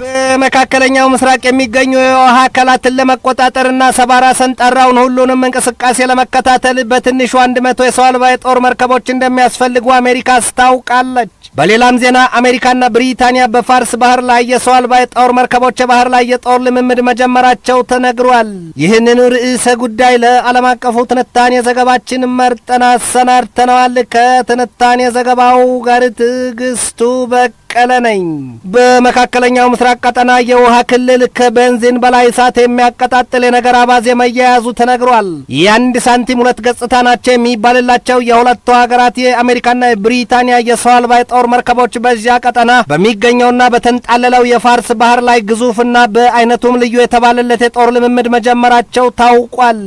በመካከለኛው ምስራቅ የሚገኙ የውሃ አካላትን ለመቆጣጠርና ሰባራ ሰንጠራውን ሁሉንም እንቅስቃሴ ለመከታተል በትንሹ አንድ መቶ የሰው አልባ የጦር መርከቦች እንደሚያስፈልጉ አሜሪካ አስታውቃለች። በሌላም ዜና አሜሪካና ብሪታንያ በፋርስ ባህር ላይ የሰው አልባ የጦር መርከቦች የባህር ላይ የጦር ልምምድ መጀመራቸው ተነግሯል። ይህንን ርዕሰ ጉዳይ ለዓለም አቀፉ ትንታኔ ዘገባችን መርጠን አሰናድተነዋል። ከትንታኔ ዘገባው ጋር ትዕግስቱ በቅ በቀለ ነኝ። በመካከለኛው ምስራቅ ቀጠና የውሃ ክልል ከቤንዚን በላይ እሳት የሚያቀጣጥል የነገር አባዜ መያያዙ ተነግሯል። የአንድ ሳንቲም ሁለት ገጽታ ናቸው የሚባልላቸው የሁለቱ ሀገራት የአሜሪካና የብሪታንያ የሰው አልባ የጦር መርከቦች በዚያ ቀጠና በሚገኘውና በተንጣለለው የፋርስ ባህር ላይ ግዙፍና በአይነቱም ልዩ የተባለለት የጦር ልምምድ መጀመራቸው ታውቋል።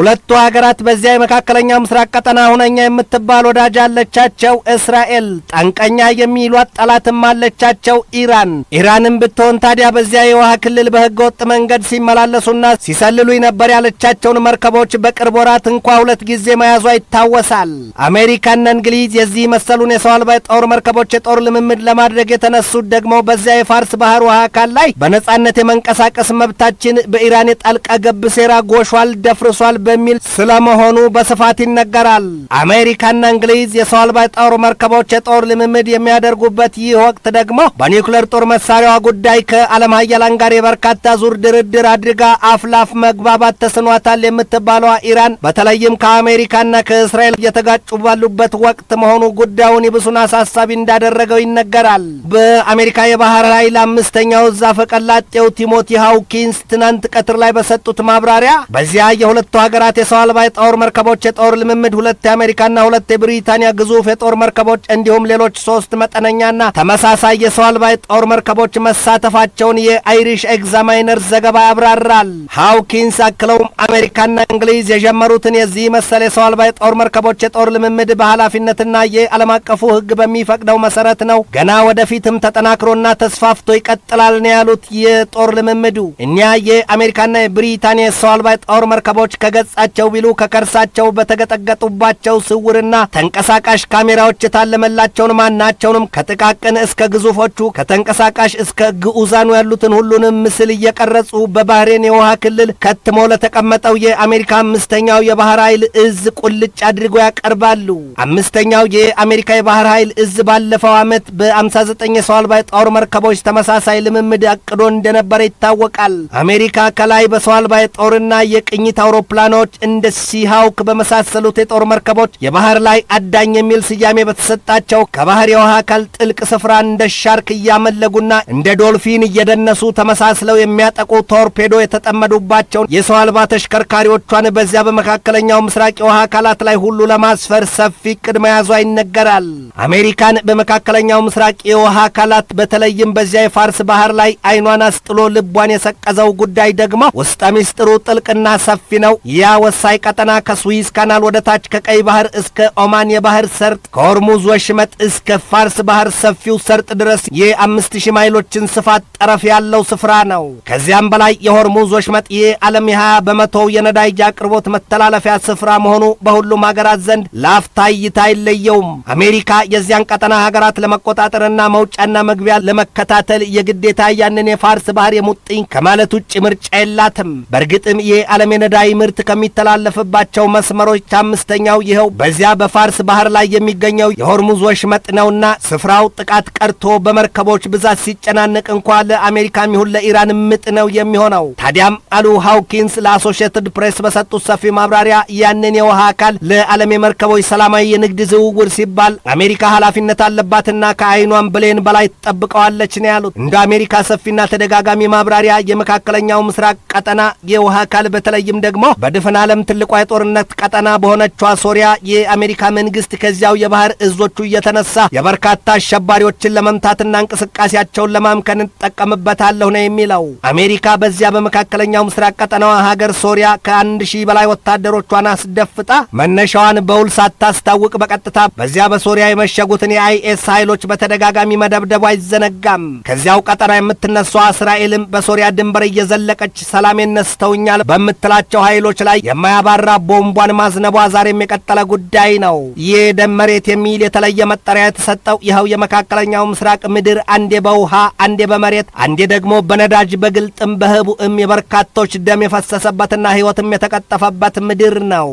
ሁለቱ ሀገራት በዚያ የመካከለኛው ምስራቅ ቀጠና ሁነኛ የምትባል ወዳጅ አለቻቸው እስራኤል፣ ጠንቀኛ የሚሏት ጠላትማ ያለቻቸው ኢራን። ኢራንም ብትሆን ታዲያ በዚያ የውሃ ክልል በህገ ወጥ መንገድ ሲመላለሱና ሲሰልሉ ነበር ያለቻቸውን መርከቦች በቅርብ ወራት እንኳ ሁለት ጊዜ መያዟ ይታወሳል። አሜሪካና እንግሊዝ የዚህ መሰሉን የሰው አልባ የጦር መርከቦች የጦር ልምምድ ለማድረግ የተነሱት ደግሞ በዚያ የፋርስ ባህር ውሃ አካል ላይ በነጻነት የመንቀሳቀስ መብታችን በኢራን የጣልቃ ገብ ሴራ ጎሿል፣ ደፍርሷል በሚል ስለመሆኑ በስፋት ይነገራል። አሜሪካና እንግሊዝ የሰው አልባ የጦር መርከቦች የጦር ልምምድ የሚያደርጉበት ይህ ወቅት ወቅት ደግሞ በኒውክሌር ጦር መሳሪያዋ ጉዳይ ከዓለም ሀያላን ጋር የበርካታ ዙር ድርድር አድርጋ አፍላፍ መግባባት ተስኗታል የምትባለዋ ኢራን በተለይም ከአሜሪካና ከእስራኤል እየተጋጩ ባሉበት ወቅት መሆኑ ጉዳዩን ይብሱን አሳሳቢ እንዳደረገው ይነገራል። በአሜሪካ የባህር ኃይል አምስተኛው እዝ አፈቀላጤው ቲሞቲ ሀውኪንስ ትናንት ቀትር ላይ በሰጡት ማብራሪያ በዚያ የሁለቱ ሀገራት የሰው አልባ የጦር መርከቦች የጦር ልምምድ ሁለት የአሜሪካና ሁለት የብሪታንያ ግዙፍ የጦር መርከቦች እንዲሁም ሌሎች ሶስት መጠነኛና ተመሳ ተመሳሳይ የሰው አልባ የጦር መርከቦች መሳተፋቸውን የአይሪሽ ኤግዛማይነር ዘገባ ያብራራል። ሃውኪንስ አክለውም አሜሪካና እንግሊዝ የጀመሩትን የዚህ መሰል የሰው አልባ የጦር መርከቦች የጦር ልምምድ በኃላፊነትና የዓለም አቀፉ ሕግ በሚፈቅደው መሰረት ነው። ገና ወደፊትም ተጠናክሮና ተስፋፍቶ ይቀጥላል ነው ያሉት። የጦር ልምምዱ እኛ የአሜሪካና የብሪታንያ የሰው አልባ የጦር መርከቦች ከገጻቸው ቢሉ ከከርሳቸው በተገጠገጡባቸው ስውርና ተንቀሳቃሽ ካሜራዎች የታለመላቸውን ማናቸውንም ከጥቃቅን እስ እስከ ግዙፎቹ ከተንቀሳቃሽ እስከ ግዑዛኑ ያሉትን ሁሉንም ምስል እየቀረጹ በባህሬን የውሃ ክልል ከትሞ ለተቀመጠው የአሜሪካ አምስተኛው የባህር ኃይል እዝ ቁልጭ አድርጎ ያቀርባሉ። አምስተኛው የአሜሪካ የባህር ኃይል እዝ ባለፈው ዓመት በ59 የሰው አልባ የጦር መርከቦች ተመሳሳይ ልምምድ አቅዶ እንደነበረ ይታወቃል። አሜሪካ ከላይ በሰው አልባ የጦርና የቅኝት አውሮፕላኖች እንደ ሲሃውክ በመሳሰሉት የጦር መርከቦች የባህር ላይ አዳኝ የሚል ስያሜ በተሰጣቸው ከባህር የውሃ አካል ጥልቅ ስፍራ እንደ ሻርክ እያመለጉና እንደ ዶልፊን እየደነሱ ተመሳስለው የሚያጠቁ ቶርፔዶ የተጠመዱባቸውን የሰው አልባ ተሽከርካሪዎቿን በዚያ በመካከለኛው ምስራቅ የውሃ አካላት ላይ ሁሉ ለማስፈር ሰፊ እቅድ መያዟ ይነገራል። አሜሪካን በመካከለኛው ምስራቅ የውሃ አካላት በተለይም በዚያ የፋርስ ባህር ላይ አይኗን አስጥሎ ልቧን የሰቀዘው ጉዳይ ደግሞ ውስጠ ሚስጥሩ ጥልቅና ሰፊ ነው። ያ ወሳኝ ቀጠና ከስዊዝ ካናል ወደ ታች ከቀይ ባህር እስከ ኦማን የባህር ሰርጥ ከሆርሙዝ ወሽመጥ እስከ ፋርስ ባህር ሰፊው ሰ እስኪመርጥ ድረስ የአምስት ሺህ ማይሎችን ስፋት ጠረፍ ያለው ስፍራ ነው። ከዚያም በላይ የሆርሙዝ ወሽመጥ የዓለም የሃያ በመቶው የነዳጅ አቅርቦት መተላለፊያ ስፍራ መሆኑ በሁሉም ሀገራት ዘንድ ላፍታ እይታ አይለየውም። አሜሪካ የዚያን ቀጠና ሀገራት ለመቆጣጠርና መውጫና መግቢያ ለመከታተል የግዴታ ያንን የፋርስ ባህር የሙጥኝ ከማለት ውጭ ምርጫ የላትም። በእርግጥም የዓለም የነዳጅ ምርት ከሚተላለፍባቸው መስመሮች አምስተኛው ይኸው በዚያ በፋርስ ባህር ላይ የሚገኘው የሆርሙዝ ወሽመጥ ነውና ስፍራው ጥቃት ቀ ቀርቶ በመርከቦች ብዛት ሲጨናነቅ እንኳ ለአሜሪካም ይሁን ለኢራን ምጥ ነው የሚሆነው። ታዲያም አሉ ሃውኪንስ ለአሶሺየትድ ፕሬስ በሰጡት ሰፊ ማብራሪያ ያንን የውሃ አካል ለዓለም የመርከቦች ሰላማዊ የንግድ ዝውውር ሲባል አሜሪካ ኃላፊነት አለባትና ከአይኗን ብሌን በላይ ትጠብቀዋለች ነው ያሉት። እንደ አሜሪካ ሰፊና ተደጋጋሚ ማብራሪያ የመካከለኛው ምስራቅ ቀጠና የውሃ አካል በተለይም ደግሞ በድፍን ዓለም ትልቋ የጦርነት ቀጠና በሆነቿ ሶሪያ የአሜሪካ መንግስት ከዚያው የባህር እዞቹ እየተነሳ የበርካታ አሸባሪዎችን ሰዎችን ለመምታትና እንቅስቃሴያቸውን ለማምከን እንጠቀምበታለሁ ነው የሚለው። አሜሪካ በዚያ በመካከለኛው ምስራቅ ቀጠናዋ ሀገር ሶሪያ ከአንድ ሺህ በላይ ወታደሮቿን አስደፍጣ መነሻዋን በውል ሳታስታውቅ በቀጥታ በዚያ በሶሪያ የመሸጉትን የአይኤስ ኃይሎች በተደጋጋሚ መደብደቡ አይዘነጋም። ከዚያው ቀጠና የምትነሷ እስራኤልም በሶሪያ ድንበር እየዘለቀች ሰላሜን ነስተውኛል በምትላቸው ኃይሎች ላይ የማያባራ ቦምቧን ማዝነቧ ዛሬም የቀጠለ ጉዳይ ነው። ይህ ደም መሬት የሚል የተለየ መጠሪያ የተሰጠው ይኸው የመካከለኛው መካከለኛው ምስራቅ ምድር አንዴ በውሃ አንዴ በመሬት አንዴ ደግሞ በነዳጅ በግልጥም በህቡእም የበርካቶች ደም የፈሰሰበትና ሕይወትም የተቀጠፈበት ምድር ነው።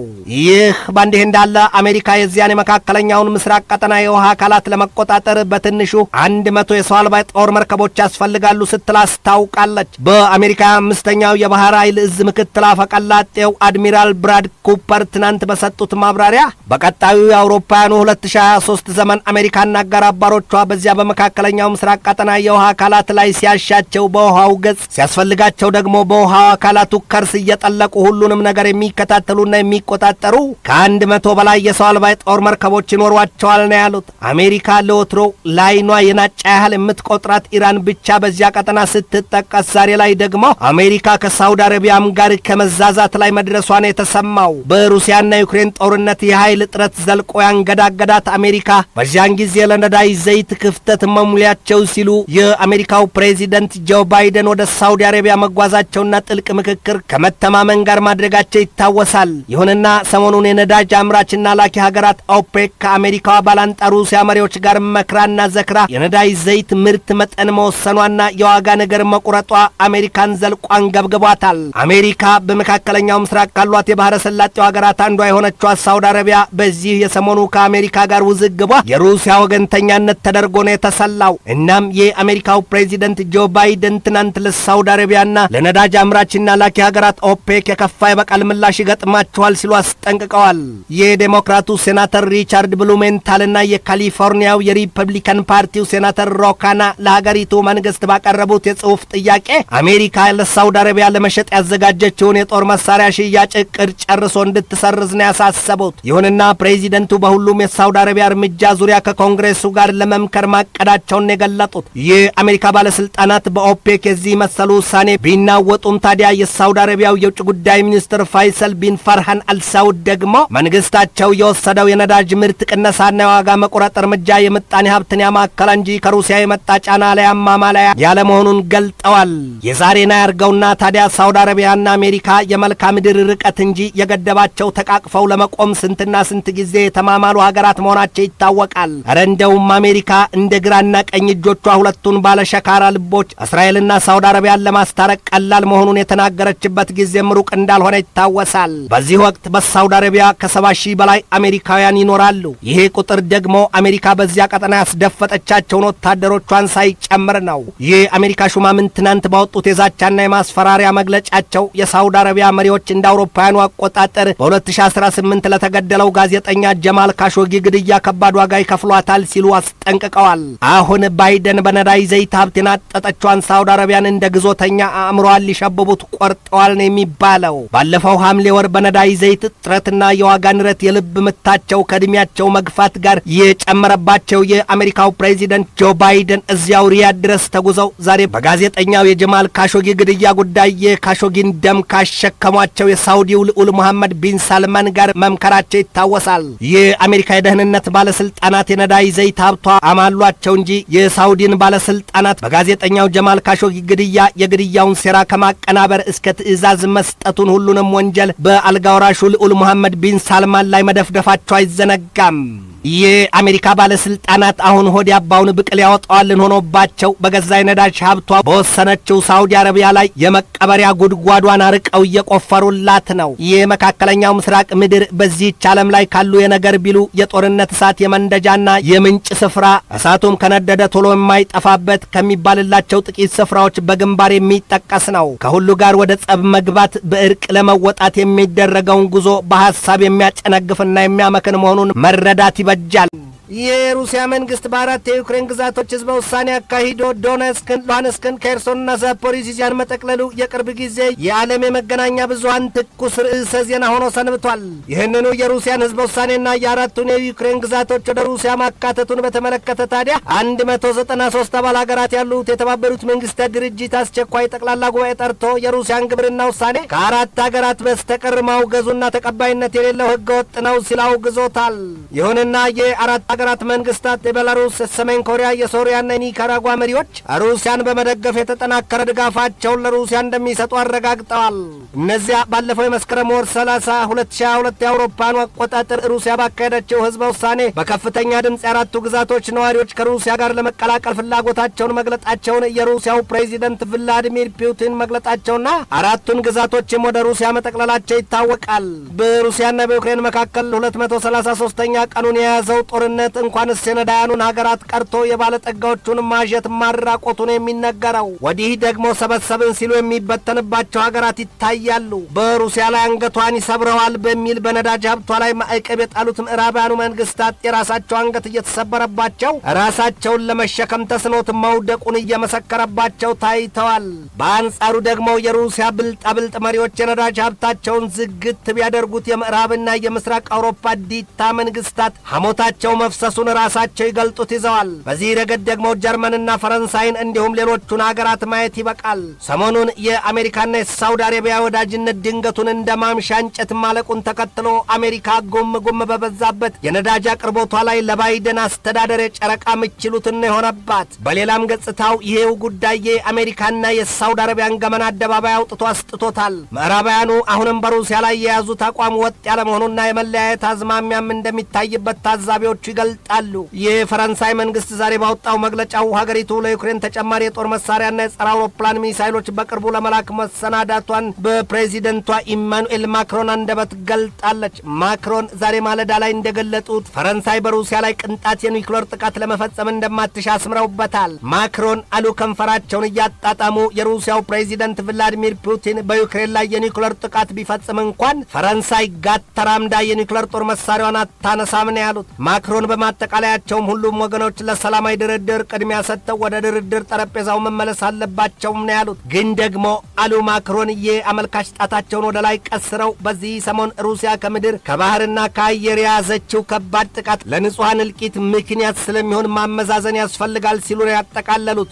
ይህ በእንዲህ እንዳለ አሜሪካ የዚያን የመካከለኛውን ምስራቅ ቀጠና የውሃ አካላት ለመቆጣጠር በትንሹ አንድ መቶ የሰው አልባ ጦር መርከቦች ያስፈልጋሉ ስትል አስታውቃለች። በአሜሪካ አምስተኛው የባህር ኃይል እዝ ምክትል አፈቀላጤው አድሚራል ብራድ ኩፐር ትናንት በሰጡት ማብራሪያ በቀጣዩ የአውሮፓውያኑ 2023 ዘመን አሜሪካና አጋር አባሮቿ በዚያ በመካከለኛው ምስራቅ ቀጠና የውሃ አካላት ላይ ሲያሻቸው በውሃው ገጽ፣ ሲያስፈልጋቸው ደግሞ በውሃው አካላቱ ከርስ እየጠለቁ ሁሉንም ነገር የሚከታተሉና የሚቆጣጠሩ ከአንድ መቶ በላይ የሰው አልባ ጦር መርከቦች ይኖሯቸዋል ነው ያሉት። አሜሪካ ለወትሮ ላይኗ የናጫ ያህል የምትቆጥራት ኢራን ብቻ በዚያ ቀጠና ስትጠቀስ፣ ዛሬ ላይ ደግሞ አሜሪካ ከሳውዲ አረቢያም ጋር ከመዛዛት ላይ መድረሷን የተሰማው በሩሲያና ዩክሬን ጦርነት የኃይል እጥረት ዘልቆ ያንገዳገዳት አሜሪካ በዚያን ጊዜ ለነዳጅ ዘይት ክፍት ክፍተት መሙሊያቸው ሲሉ የአሜሪካው ፕሬዚደንት ጆ ባይደን ወደ ሳውዲ አረቢያ መጓዛቸውና ጥልቅ ምክክር ከመተማመን ጋር ማድረጋቸው ይታወሳል። ይሁንና ሰሞኑን የነዳጅ አምራችና ላኪ ሀገራት ኦፔክ ከአሜሪካዋ ባላንጣ ሩሲያ መሪዎች ጋር መክራና ዘክራ የነዳጅ ዘይት ምርት መጠን መወሰኗና የዋጋ ነገር መቁረጧ አሜሪካን ዘልቋን ገብግቧታል። አሜሪካ በመካከለኛው ምስራቅ ካሏት የባህረ ሰላጤው ሀገራት አንዷ የሆነችዋ ሳውዲ አረቢያ በዚህ የሰሞኑ ከአሜሪካ ጋር ውዝግቧ የሩሲያ ወገንተኛነት ተደርጎ ነው የተሰላው። እናም የአሜሪካው ፕሬዚደንት ጆ ባይደን ትናንት ለሳውዲ አረቢያና ለነዳጅ አምራችና ላኪ ሀገራት ኦፔክ የከፋ የበቀል ምላሽ ይገጥማቸዋል ሲሉ አስጠንቅቀዋል። የዴሞክራቱ ሴናተር ሪቻርድ ብሉሜንታልና የካሊፎርኒያው የሪፐብሊካን ፓርቲው ሴናተር ሮካና ለሀገሪቱ መንግስት ባቀረቡት የጽሑፍ ጥያቄ አሜሪካ ለሳውዲ አረቢያ ለመሸጥ ያዘጋጀችውን የጦር መሳሪያ ሽያጭ እቅድ ጨርሶ እንድትሰርዝ ነው ያሳሰቡት። ይሁንና ፕሬዚደንቱ በሁሉም የሳውዲ አረቢያ እርምጃ ዙሪያ ከኮንግሬሱ ጋር ለመምከር ማ ማቀዳቸውን የገለጡት የአሜሪካ ባለስልጣናት በኦፔክ የዚህ መሰሉ ውሳኔ ቢናወጡም ታዲያ የሳውዲ አረቢያው የውጭ ጉዳይ ሚኒስትር ፋይሰል ቢን ፈርሃን አልሳውድ ደግሞ መንግስታቸው የወሰደው የነዳጅ ምርት ቅነሳና የዋጋ መቁረጥ እርምጃ የምጣኔ ሀብትን ያማከለ እንጂ ከሩሲያ የመጣ ጫና ላይ አማማላያ ያለመሆኑን ገልጠዋል። የዛሬና ያርገውና ታዲያ ሳውዲ አረቢያና አሜሪካ የመልካ ምድር ርቀት እንጂ የገደባቸው ተቃቅፈው ለመቆም ስንትና ስንት ጊዜ የተማማሉ ሀገራት መሆናቸው ይታወቃል። ረንደውም አሜሪካ እንደ ወደ ግራና ቀኝ እጆቿ ሁለቱን ባለሸካራ ልቦች እስራኤልና ሳውዲ አረቢያን ለማስታረቅ ቀላል መሆኑን የተናገረችበት ጊዜም ሩቅ እንዳልሆነ ይታወሳል። በዚህ ወቅት በሳውዲ አረቢያ ከሰባ ሺህ በላይ አሜሪካውያን ይኖራሉ። ይሄ ቁጥር ደግሞ አሜሪካ በዚያ ቀጠና ያስደፈጠቻቸውን ወታደሮቿን ሳይጨምር ነው። ይህ አሜሪካ ሹማምን ትናንት ባወጡት የዛቻና የማስፈራሪያ መግለጫቸው የሳውዲ አረቢያ መሪዎች እንደ አውሮፓውያኑ አቆጣጠር በ2018 ለተገደለው ጋዜጠኛ ጀማል ካሾጊ ግድያ ከባድ ዋጋ ይከፍሏታል ሲሉ አስጠንቅቀዋል። አሁን ባይደን በነዳጅ ዘይት ሀብት የናጠጠችዋን ሳውዲ አረቢያን እንደ ግዞተኛ አእምሮዋን ሊሸብቡት ቆርጠዋል ነው የሚባለው። ባለፈው ሐምሌ ወር በነዳጅ ዘይት እጥረትና የዋጋ ንረት የልብ ምታቸው ከእድሜያቸው መግፋት ጋር የጨመረባቸው የአሜሪካው ፕሬዚደንት ጆ ባይደን እዚያው ሪያድ ድረስ ተጉዘው ዛሬ በጋዜጠኛው የጀማል ካሾጊ ግድያ ጉዳይ የካሾጊን ደም ካሸከሟቸው የሳውዲው ልዑል መሐመድ ቢን ሳልማን ጋር መምከራቸው ይታወሳል። የአሜሪካ የደህንነት ባለስልጣናት የነዳጅ ዘይት ሀብቷ አማሏ አስገድዷቸው እንጂ የሳውዲን ባለስልጣናት በጋዜጠኛው ጀማል ካሾጊ ግድያ የግድያውን ሴራ ከማቀናበር እስከ ትዕዛዝ መስጠቱን ሁሉንም ወንጀል በአልጋውራሹ ልዑል ሙሐመድ ቢን ሳልማን ላይ መደፍደፋቸው አይዘነጋም። የአሜሪካ ባለስልጣናት አሁን ሆድ ያባውን ብቅል ያወጣዋልን ሆኖባቸው በገዛ የነዳጅ ሀብቷ በወሰነችው ሳውዲ አረቢያ ላይ የመቀበሪያ ጉድጓዷን አርቀው እየቆፈሩላት ነው። የመካከለኛው ምስራቅ ምድር በዚህች ዓለም ላይ ካሉ የነገር ቢሉ የጦርነት እሳት የመንደጃና የምንጭ ስፍራ፣ እሳቱም ከነደደ ቶሎ የማይጠፋበት ከሚባልላቸው ጥቂት ስፍራዎች በግንባር የሚጠቀስ ነው። ከሁሉ ጋር ወደ ጸብ መግባት በእርቅ ለመወጣት የሚደረገውን ጉዞ በሀሳብ የሚያጨነግፍና የሚያመክን መሆኑን መረዳት ይበ dành የሩሲያ መንግስት በአራት የዩክሬን ግዛቶች ህዝበ ውሳኔ አካሂዶ ዶነስክን፣ ሉሃንስክን፣ ኬርሶንና ዛፖሪዚያን መጠቅለሉ የቅርብ ጊዜ የዓለም የመገናኛ ብዙሀን ትኩስ ርዕሰ ዜና ሆኖ ሰንብቷል። ይህንኑ የሩሲያን ህዝበ ውሳኔና የአራቱን የዩክሬን ግዛቶች ወደ ሩሲያ ማካተቱን በተመለከተ ታዲያ 193 አባል ሀገራት ያሉት የተባበሩት መንግስታት ድርጅት አስቸኳይ ጠቅላላ ጉባኤ ጠርቶ የሩሲያን ግብርና ውሳኔ ከአራት ሀገራት በስተቀር ማውገዙና ተቀባይነት የሌለው ወጥ ነው ሲል አውግዞታል። ይሁንና የአራት አገራት መንግስታት የቤላሩስ፣ የሰሜን ኮሪያ፣ የሶሪያና የኒካራጓ መሪዎች ሩሲያን በመደገፍ የተጠናከረ ድጋፋቸውን ለሩሲያ እንደሚሰጡ አረጋግጠዋል። እነዚያ ባለፈው የመስከረም ወር 30 2022 የአውሮፓን አቆጣጠር ሩሲያ ባካሄደችው ህዝበ ውሳኔ በከፍተኛ ድምፅ የአራቱ ግዛቶች ነዋሪዎች ከሩሲያ ጋር ለመቀላቀል ፍላጎታቸውን መግለጣቸውን የሩሲያው ፕሬዚደንት ቭላዲሚር ፑቲን መግለጣቸውና አራቱን ግዛቶችም ወደ ሩሲያ መጠቅለላቸው ይታወቃል። በሩሲያና በዩክሬን መካከል 233ኛ ቀኑን የያዘው ጦርነት ማለት እንኳን የነዳያኑን ሀገራት ቀርቶ የባለጠጋዎቹን ማዠት ማራቆቱን የሚነገረው። ወዲህ ደግሞ ሰበሰብን ሲሉ የሚበተንባቸው ሀገራት ይታያሉ። በሩሲያ ላይ አንገቷን ይሰብረዋል በሚል በነዳጅ ሀብቷ ላይ ማዕቀብ የጣሉት ምዕራባያኑ መንግስታት የራሳቸው አንገት እየተሰበረባቸው ራሳቸውን ለመሸከም ተስኖት መውደቁን እየመሰከረባቸው ታይተዋል። በአንጻሩ ደግሞ የሩሲያ ብልጣብልጥ መሪዎች የነዳጅ ሀብታቸውን ዝግት ቢያደርጉት የምዕራብና የምስራቅ አውሮፓ ዲታ መንግስታት ሐሞታቸው መፍ መፍሰሱን ራሳቸው ይገልጡት ይዘዋል። በዚህ ረገድ ደግሞ ጀርመንና ፈረንሳይን እንዲሁም ሌሎቹን አገራት ማየት ይበቃል። ሰሞኑን የአሜሪካና የሳውዲ አረቢያ ወዳጅነት ድንገቱን እንደ ማምሻ እንጨት ማለቁን ተከትሎ አሜሪካ ጎም ጎም በበዛበት የነዳጅ አቅርቦቷ ላይ ለባይደን አስተዳደር የጨረቃ ምችሉትን የሆነባት። በሌላም ገጽታው ይሄው ጉዳይ የአሜሪካና የሳውዲ አረቢያን ገመና አደባባይ አውጥቶ አስጥቶታል። ምዕራባውያኑ አሁንም በሩሲያ ላይ የያዙት አቋም ወጥ ያለመሆኑና የመለያየት አዝማሚያም እንደሚታይበት ታዛቢዎቹ ይገልጻል። ይገልጣሉ። የፈረንሳይ መንግስት ዛሬ ባወጣው መግለጫው ሀገሪቱ ለዩክሬን ተጨማሪ የጦር መሳሪያና የጸረ አውሮፕላን ሚሳይሎች በቅርቡ ለመላክ መሰናዳቷን በፕሬዚደንቷ ኢማኑኤል ማክሮን አንደበት ገልጣለች። ማክሮን ዛሬ ማለዳ ላይ እንደገለጡት ፈረንሳይ በሩሲያ ላይ ቅንጣት የኒውክሌር ጥቃት ለመፈጸም እንደማትሻ አስምረውበታል። ማክሮን አሉ ከንፈራቸውን እያጣጣሙ የሩሲያው ፕሬዚደንት ቭላዲሚር ፑቲን በዩክሬን ላይ የኒውክሌር ጥቃት ቢፈጽም እንኳን ፈረንሳይ ጋት ተራምዳ የኒውክሌር ጦር መሳሪያዋን አታነሳም ነው ያሉት ማክሮን በማጠቃለያቸውም ሁሉም ወገኖች ለሰላማዊ ድርድር ቅድሚያ ሰጥተው ወደ ድርድር ጠረጴዛው መመለስ አለባቸውም ነው ያሉት። ግን ደግሞ አሉ ማክሮን የአመልካች ጣታቸውን ወደ ላይ ቀስረው በዚህ ሰሞን ሩሲያ ከምድር ከባህርና ከአየር የያዘችው ከባድ ጥቃት ለንጹሐን እልቂት ምክንያት ስለሚሆን ማመዛዘን ያስፈልጋል ሲሉ ነው ያጠቃለሉት።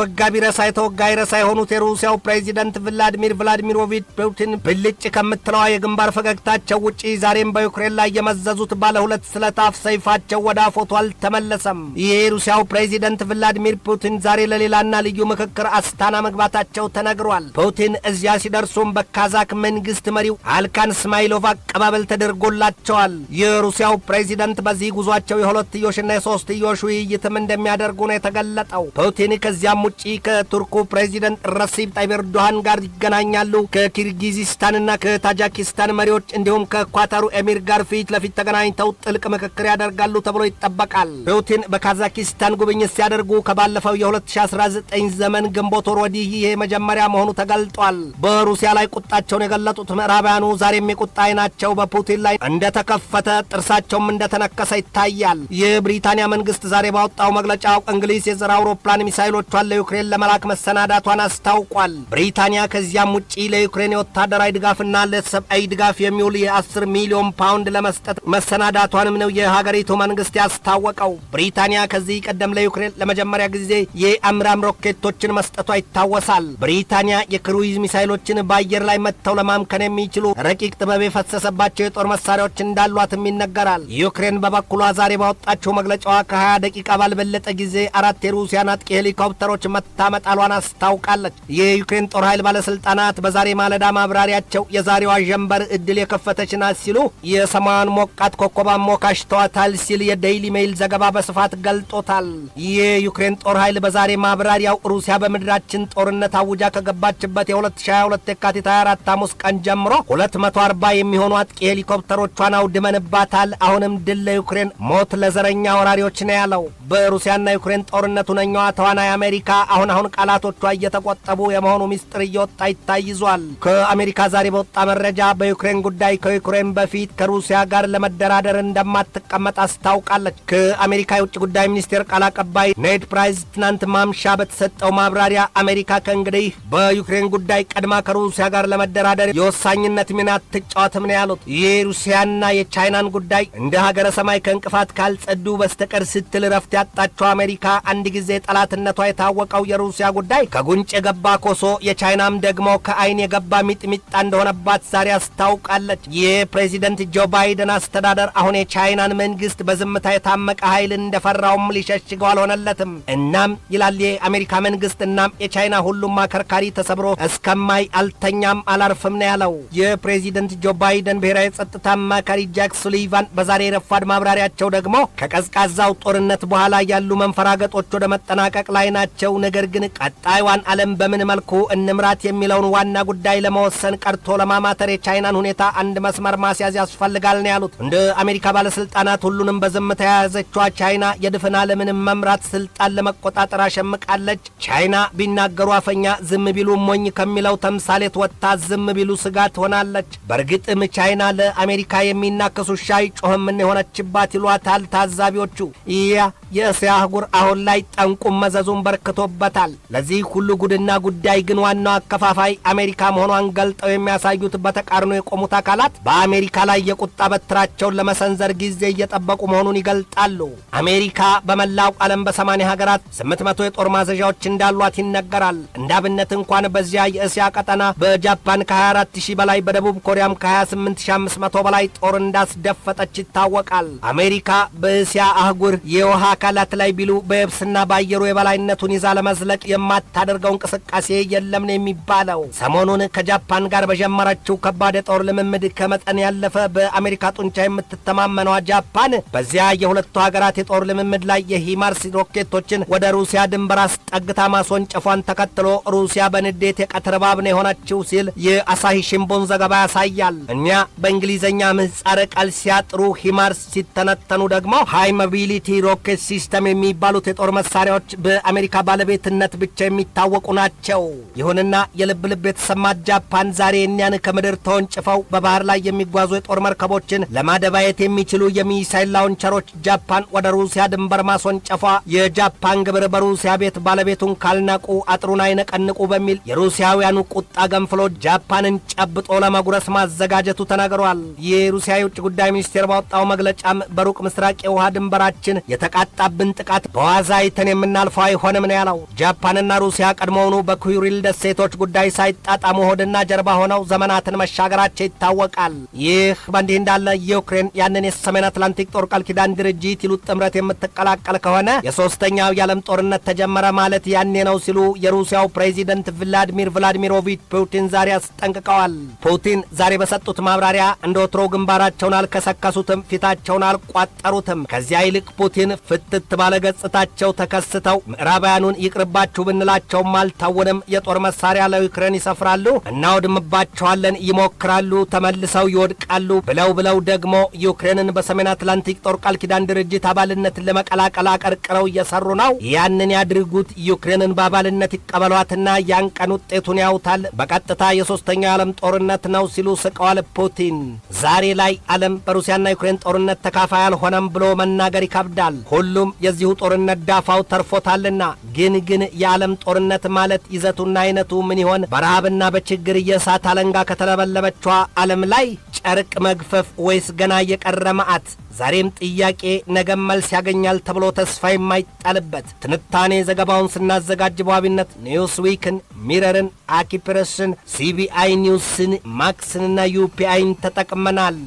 ወጋቢ ረሳ የተወጋይ ረሳ የሆኑት የሩሲያው ፕሬዚደንት ቭላዲሚር ቭላዲሚሮቪች ፑቲን ብልጭ ከምትለዋ የግንባር ፈገግታቸው ውጪ ዛሬም በዩክሬን ላይ የመዘዙት ባለ ሁለት ስለታፍ ሰይፋቸው ቃላቸው ወደ አፎቱ አልተመለሰም። የሩሲያው ፕሬዚደንት ቭላዲሚር ፑቲን ዛሬ ለሌላና ልዩ ምክክር አስታና መግባታቸው ተነግሯል። ፑቲን እዚያ ሲደርሱም በካዛክ መንግስት መሪው አልካን ስማይሎቭ አቀባበል ተደርጎላቸዋል። የሩሲያው ፕሬዚደንት በዚህ ጉዟቸው የሁለትዮሽና የሶስትዮሽ ውይይትም እንደሚያደርጉ ነው የተገለጠው። ፑቲን ከዚያም ውጪ ከቱርኩ ፕሬዚደንት ረሲብ ጣይብ ኤርዶሃን ጋር ይገናኛሉ። ከኪርጊዝስታንና ከታጃኪስታን መሪዎች እንዲሁም ከኳታሩ ኤሚር ጋር ፊት ለፊት ተገናኝተው ጥልቅ ምክክር ያደርጋሉ ተብሎ ይጠበቃል። ፑቲን በካዛኪስታን ጉብኝት ሲያደርጉ ከባለፈው የ2019 ዘመን ግንቦት ወር ወዲህ ይሄ መጀመሪያ መሆኑ ተገልጧል። በሩሲያ ላይ ቁጣቸውን የገለጡት ምዕራባውያኑ ዛሬም የቁጣ አይናቸው በፑቲን ላይ እንደተከፈተ ጥርሳቸውም እንደተነከሰ ይታያል። የብሪታንያ መንግስት ዛሬ ባወጣው መግለጫ እንግሊዝ የዘር አውሮፕላን ሚሳይሎቿን ለዩክሬን ለመላክ መሰናዳቷን አስታውቋል። ብሪታንያ ከዚያም ውጪ ለዩክሬን የወታደራዊ ድጋፍና ለሰብአዊ ድጋፍ የሚውል የ10 ሚሊዮን ፓውንድ ለመስጠት መሰናዳቷንም ነው የሀገሪቱ መንግስት መንግስት ያስታወቀው። ብሪታንያ ከዚህ ቀደም ለዩክሬን ለመጀመሪያ ጊዜ የአምራም ሮኬቶችን መስጠቷ ይታወሳል። ብሪታንያ የክሩይዝ ሚሳይሎችን በአየር ላይ መጥተው ለማምከን የሚችሉ ረቂቅ ጥበብ የፈሰሰባቸው የጦር መሳሪያዎች እንዳሏትም ይነገራል። ዩክሬን በበኩሏ ዛሬ ባወጣቸው መግለጫዋ ከ20 ደቂቃ ባልበለጠ ጊዜ አራት የሩሲያን አጥቂ ሄሊኮፕተሮች መታመጣሏን አስታውቃለች። የዩክሬን ጦር ኃይል ባለስልጣናት በዛሬ ማለዳ ማብራሪያቸው የዛሬዋ ዠንበር እድል የከፈተች ናት ሲሉ የሰማዩን ሞቃት ኮከባ ሞካሽተዋታል ሲል ሲል የዴይሊ ሜይል ዘገባ በስፋት ገልጦታል። ይህ ዩክሬን ጦር ኃይል በዛሬ ማብራሪያው ሩሲያ በምድራችን ጦርነት አውጃ ከገባችበት የ2022 የካቲት 24 ሐሙስ ቀን ጀምሮ 240 የሚሆኑ አጥቂ ሄሊኮፕተሮቿን አውድመንባታል። አሁንም ድል ለዩክሬን፣ ሞት ለዘረኛ ወራሪዎች ነው ያለው። በሩሲያና ዩክሬን ጦርነት ሁነኛዋ ተዋናይ አሜሪካ አሁን አሁን ቃላቶቿ እየተቆጠቡ የመሆኑ ሚስጥር እየወጣ ይታይዟል። ከአሜሪካ ዛሬ በወጣ መረጃ በዩክሬን ጉዳይ ከዩክሬን በፊት ከሩሲያ ጋር ለመደራደር እንደማትቀመጥ አስ ታውቃለች። ከአሜሪካ የውጭ ጉዳይ ሚኒስቴር ቃል አቀባይ ኔድ ፕራይዝ ትናንት ማምሻ በተሰጠው ማብራሪያ አሜሪካ ከእንግዲህ በዩክሬን ጉዳይ ቀድማ ከሩሲያ ጋር ለመደራደር የወሳኝነት ሚና ትጫወትም ነው ያሉት። የሩሲያና የቻይናን ጉዳይ እንደ ሀገረ ሰማይ ከእንቅፋት ካልጸዱ በስተቀር ስትል ረፍት ያጣቸው አሜሪካ አንድ ጊዜ ጠላትነቷ የታወቀው የሩሲያ ጉዳይ ከጉንጭ የገባ ኮሶ የቻይናም ደግሞ ከአይን የገባ ሚጥሚጣ እንደሆነባት ዛሬ አስታውቃለች። የፕሬዚደንት ጆ ባይደን አስተዳደር አሁን የቻይናን መንግስት በ በዝምታ የታመቀ ኃይል እንደፈራውም ሊሸሽገው አልሆነለትም። እናም ይላል የአሜሪካ መንግስት፣ እናም የቻይና ሁሉም አከርካሪ ተሰብሮ እስከማይ አልተኛም አላርፍም ነው ያለው። የፕሬዚደንት ጆ ባይደን ብሔራዊ ጸጥታ አማካሪ ጃክ ሱሊቫን በዛሬ ረፋድ ማብራሪያቸው ደግሞ ከቀዝቃዛው ጦርነት በኋላ ያሉ መንፈራገጦች ወደ መጠናቀቅ ላይ ናቸው፣ ነገር ግን ቀጣይዋን ዓለም በምን መልኩ እንምራት የሚለውን ዋና ጉዳይ ለመወሰን ቀርቶ ለማማተር የቻይናን ሁኔታ አንድ መስመር ማስያዝ ያስፈልጋል ነው ያሉት። እንደ አሜሪካ ባለስልጣናት ሁሉንም በዝምታ የያዘችዋ ቻይና የድፍን ዓለምንም መምራት ስልጣን ለመቆጣጠር አሸምቃለች። ቻይና ቢናገሩ አፈኛ፣ ዝም ቢሉ ሞኝ ከሚለው ተምሳሌት ወጥታ ዝም ቢሉ ስጋ ትሆናለች። በእርግጥም ቻይና ለአሜሪካ የሚናከሱ ሻይ ጮህምን የሆነችባት ይሏታል ታዛቢዎቹ። ይያ የእስያ አህጉር አሁን ላይ ጠንቁም መዘዙን በርክቶበታል። ለዚህ ሁሉ ጉድና ጉዳይ ግን ዋናው አከፋፋይ አሜሪካ መሆኗን ገልጠው የሚያሳዩት በተቃርኖ የቆሙት አካላት በአሜሪካ ላይ የቁጣ በትራቸውን ለመሰንዘር ጊዜ እየጠበቁ መሆኑን ይገልጣሉ። አሜሪካ በመላው ዓለም በሰማኒያ ሀገራት ስምንት መቶ የጦር ማዘዣዎች እንዳሏት ይነገራል። እንደ አብነት እንኳን በዚያ የእስያ ቀጠና በጃፓን ከ24 ሺህ በላይ በደቡብ ኮሪያም ከ28500 በላይ ጦር እንዳስደፈጠች ይታወቃል። አሜሪካ በእስያ አህጉር የውሃ አካላት ላይ ቢሉ በየብስና በአየሩ የበላይነቱን ይዛ ለመዝለቅ የማታደርገው እንቅስቃሴ የለም ነው የሚባለው። ሰሞኑን ከጃፓን ጋር በጀመረችው ከባድ የጦር ልምምድ ከመጠን ያለፈ በአሜሪካ ጡንቻ የምትተማመነዋ ጃፓን በዚያ የሁለቱ ሀገራት የጦር ልምምድ ላይ የሂማርስ ሮኬቶችን ወደ ሩሲያ ድንበር አስጠግታ ማስወንጨፏን ተከትሎ ሩሲያ በንዴት የቀትር የሆነችው ሲል የአሳሂ ሽምቦን ዘገባ ያሳያል። እኛ በእንግሊዝኛ ምህጻረ ቃል ሲያጥሩ ሂማርስ ሲተነተኑ ደግሞ ሃይ ሞቢሊቲ ሮኬት ሲስተም የሚባሉት የጦር መሳሪያዎች በአሜሪካ ባለቤትነት ብቻ የሚታወቁ ናቸው። ይሁንና የልብ ልብ የተሰማት ጃፓን ዛሬ እኒያን ከምድር ተወንጭፈው በባህር ላይ የሚጓዙ የጦር መርከቦችን ለማደባየት የሚችሉ የሚሳይል ላውን ላንቸሮች ጃፓን ወደ ሩሲያ ድንበር ማስወንጨፏ፣ የጃፓን ግብር በሩሲያ ቤት ባለቤቱን ካልናቁ አጥሩን አይነቀንቁ በሚል የሩሲያውያኑ ቁጣ ገንፍሎ ጃፓንን ጨብጦ ለመጉረስ ማዘጋጀቱ ተነግሯል። የሩሲያ የውጭ ጉዳይ ሚኒስቴር ባወጣው መግለጫም በሩቅ ምስራቅ የውሃ ድንበራችን የተቃጣብን ጥቃት በዋዛ አይተን የምናልፈው አይሆንም ነው ያለው። ጃፓንና ሩሲያ ቀድሞውኑ በኩሪል ደሴቶች ጉዳይ ሳይጣጣሙ ሆድና ጀርባ ሆነው ዘመናትን መሻገራቸው ይታወቃል። ይህ በእንዲህ እንዳለ የዩክሬን ያንን የሰሜን አትላንቲክ ጦር ቃል ኪዳን ድርጅት ይሉት ጥምረት የምትቀላቀል ከሆነ የሶስተኛው የዓለም ጦርነት ተጀመረ ማለት ያኔ ነው ሲሉ የሩሲያው ፕሬዚደንት ቭላዲሚር ቭላዲሚሮቪች ፑቲን ዛሬ አስጠንቅቀዋል። ፑቲን ዛሬ በሰጡት ማብራሪያ እንደ ወትሮ ግንባራቸውን አልከሰከሱትም፣ ፊታቸውን አልቋጠሩትም። ከዚያ ይልቅ ፑቲን ፍትት ባለ ገጽታቸው ተከስተው ምዕራባውያኑን ይቅርባችሁ ብንላቸውም አልታወንም፣ የጦር መሳሪያ ለዩክሬን ይሰፍራሉ፣ እናወድምባቸዋለን፣ ይሞክራሉ፣ ተመልሰው ይወድቃሉ ብለው ብለው ደግሞ ዩክሬንን በሰሜን አትላንቲክ ጦር ቃል ኪዳን ድርጅት አባልነትን ለመቀላቀል አቀርቅረው እየሰሩ ነው። ያንን ያድርጉት። ዩክሬንን በአባልነት ይቀበሏትና ያን ቀን ውጤቱን ያውታል። በቀጥታ የሶስተኛው የዓለም ጦርነት ነው ሲሉ ስቀዋል ፑቲን። ዛሬ ላይ ዓለም በሩሲያና ዩክሬን ጦርነት ተካፋይ አልሆነም ብሎ መናገር ይከብዳል። ሁሉም የዚሁ ጦርነት ዳፋው ተርፎታልና። ግን ግን የዓለም ጦርነት ማለት ይዘቱና አይነቱ ምን ይሆን? በረሃብና በችግር የእሳት አለንጋ ከተለበለበቿ ዓለም ላይ ጨርቅ መግፈፍ ወይስ ገና የቀረ መዓት? ዛሬም ጥያቄ ነገም መልስ ያገኛል ተብሎ ተስፋ የማይጣልበት ትንታኔ ዘገባውን ስናዘጋጅ በዋቢነት ኒውስ ዊክን፣ ሚረርን፣ አኪፕረስን፣ ሲቢአይ ኒውስን፣ ማክስንና ዩፒአይን ተጠቅመናል።